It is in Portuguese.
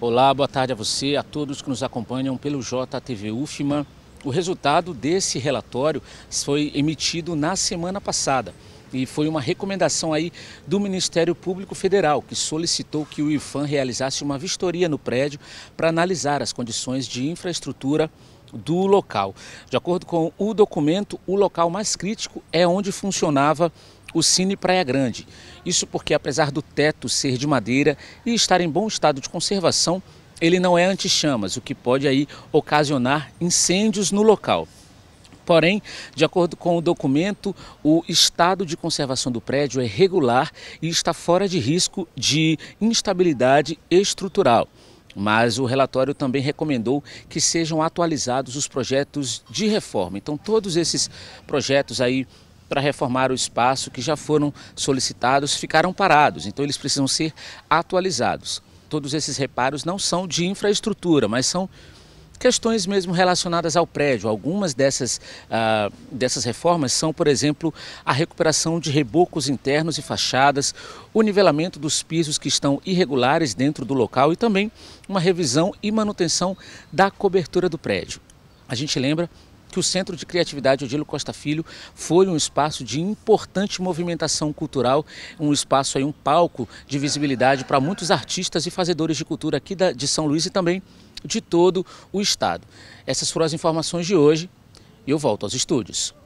Olá, boa tarde a você, a todos que nos acompanham pelo JTV UFMA. O resultado desse relatório foi emitido na semana passada e foi uma recomendação aí do Ministério Público Federal, que solicitou que o IFAM realizasse uma vistoria no prédio para analisar as condições de infraestrutura do local. De acordo com o documento, o local mais crítico é onde funcionava o Cine Praia Grande. Isso porque, apesar do teto ser de madeira e estar em bom estado de conservação, ele não é anti-chamas, o que pode aí ocasionar incêndios no local. Porém, de acordo com o documento, o estado de conservação do prédio é regular e está fora de risco de instabilidade estrutural. Mas o relatório também recomendou que sejam atualizados os projetos de reforma. Então, todos esses projetos aí para reformar o espaço que já foram solicitados ficaram parados, então eles precisam ser atualizados. Todos esses reparos não são de infraestrutura, mas são questões mesmo relacionadas ao prédio. Algumas dessas, ah, dessas reformas são, por exemplo, a recuperação de rebocos internos e fachadas, o nivelamento dos pisos que estão irregulares dentro do local e também uma revisão e manutenção da cobertura do prédio. A gente lembra que o Centro de Criatividade Odilo Costa Filho foi um espaço de importante movimentação cultural, um espaço aí, um palco de visibilidade para muitos artistas e fazedores de cultura aqui da, de São Luís e também de todo o estado. Essas foram as informações de hoje e eu volto aos estúdios.